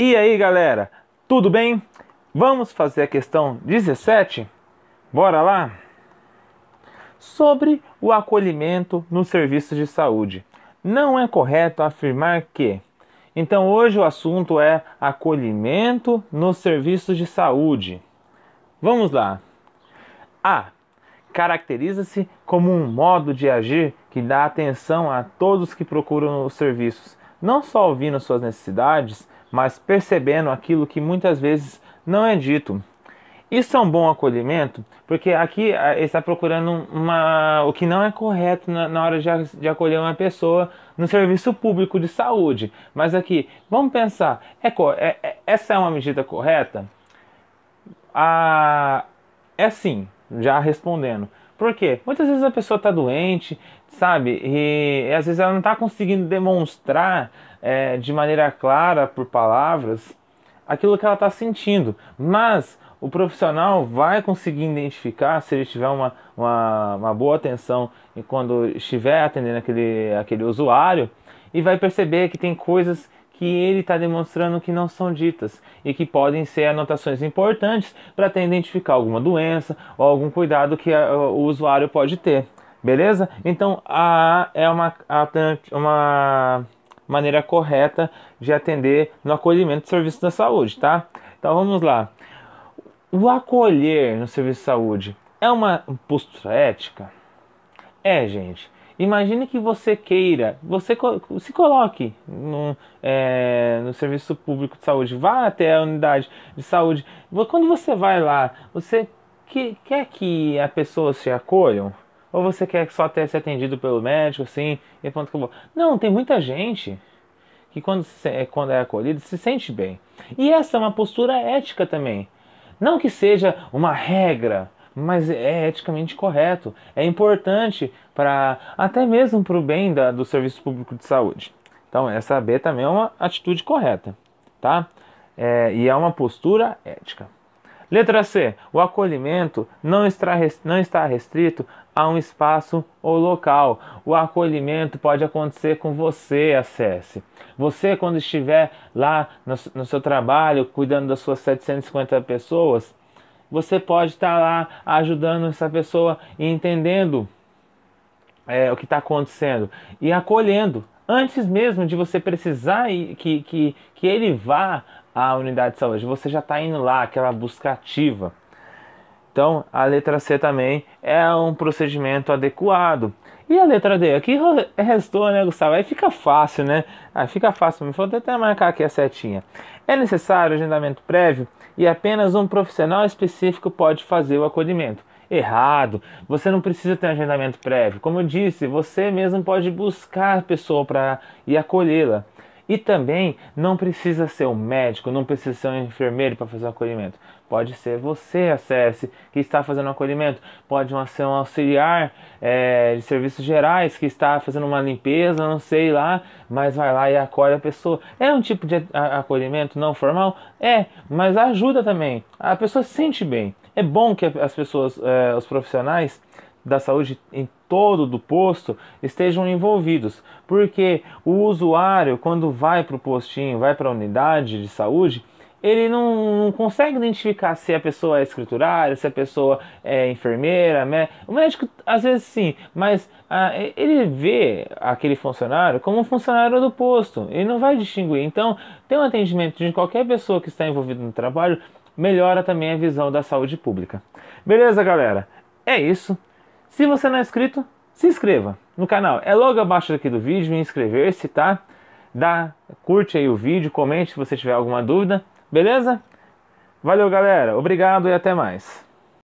E aí galera, tudo bem? Vamos fazer a questão 17? Bora lá? Sobre o acolhimento nos serviços de saúde. Não é correto afirmar que. Então hoje o assunto é acolhimento nos serviços de saúde. Vamos lá. A. Caracteriza-se como um modo de agir que dá atenção a todos que procuram os serviços, não só ouvindo suas necessidades, mas percebendo aquilo que muitas vezes não é dito. Isso é um bom acolhimento, porque aqui ele está procurando uma, o que não é correto na, na hora de, de, acolher uma pessoa no serviço público de saúde. Mas aqui, vamos pensar, é, é, é, essa é uma medida correta? Ah, é sim, já respondendo. Por quê? Muitas vezes a pessoa está doente, sabe? E, e, às vezes ela não está conseguindo demonstrar é, de maneira clara, por palavras, aquilo que ela está sentindo. Mas o profissional vai conseguir identificar se ele tiver uma, uma, uma, boa atenção e quando estiver atendendo aquele, aquele usuário e vai perceber que tem coisas que ele está demonstrando que não são ditas e que podem ser anotações importantes para até identificar alguma doença ou algum cuidado que a, o usuário pode ter. Beleza? Então a é uma, a, uma maneira correta de atender no acolhimento do serviço da saúde, tá? Então vamos lá. O acolher no serviço de saúde é uma postura ética? É, gente. Imagine que você queira, você se coloque no, é, no serviço público de saúde, vá até a unidade de saúde. Quando você vai lá, você que, quer que as pessoas se acolham? Ou você quer só ter, ser atendido pelo médico, assim, e ponto acabou? Não, tem muita gente que quando, se, é, quando é acolhido se sente bem. E essa é uma postura ética também. Não que seja uma regra, mas é eticamente correto, é importante para até mesmo para o bem da, do serviço público de saúde. Então, essa B também é uma atitude correta, tá? É, e é uma postura ética. Letra C. O acolhimento não está restrito a um espaço ou local. O acolhimento pode acontecer com você, acesse. Você, quando estiver lá no, no seu trabalho, cuidando das suas 750 pessoas, você pode estar tá lá ajudando essa pessoa e entendendo é, o que está acontecendo e acolhendo antes mesmo de você precisar que, que, que ele vá à unidade de saúde. Você já está indo lá, aquela busca ativa. Então, a letra C também é um procedimento adequado. E a letra D? Aqui restou, né, Gustavo? Aí fica fácil, né? Aí fica fácil. Me falta até marcar aqui a setinha. É necessário agendamento prévio e apenas um profissional específico pode fazer o acolhimento. Errado. Você não precisa ter um agendamento prévio. Como eu disse, você mesmo pode buscar a pessoa para ir acolhê-la. E também não precisa ser um médico, não precisa ser um enfermeiro para fazer um acolhimento. Pode ser você, acesse que está fazendo um acolhimento. Pode ser um auxiliar é, de serviços gerais que está fazendo uma limpeza, não sei lá, mas vai lá e acolhe a pessoa. É um tipo de acolhimento não formal? É, mas ajuda também. A pessoa se sente bem. É bom que as pessoas, é, os profissionais, da saúde em todo do posto estejam envolvidos, porque o usuário, quando vai para o postinho, vai para a unidade de saúde, ele não, não, consegue identificar se a pessoa é escriturária, se a pessoa é enfermeira, né? o médico às vezes sim, mas ah, ele vê aquele funcionário como um funcionário do posto, ele não vai distinguir. Então, ter um atendimento de qualquer pessoa que está envolvida no trabalho melhora também a visão da saúde pública. Beleza, galera? É isso. Se você não é inscrito, se inscreva no canal. É logo abaixo aqui do vídeo, inscrever-se, tá? Dá, curte aí o vídeo, comente se você tiver alguma dúvida, beleza? Valeu, galera. Obrigado e até mais.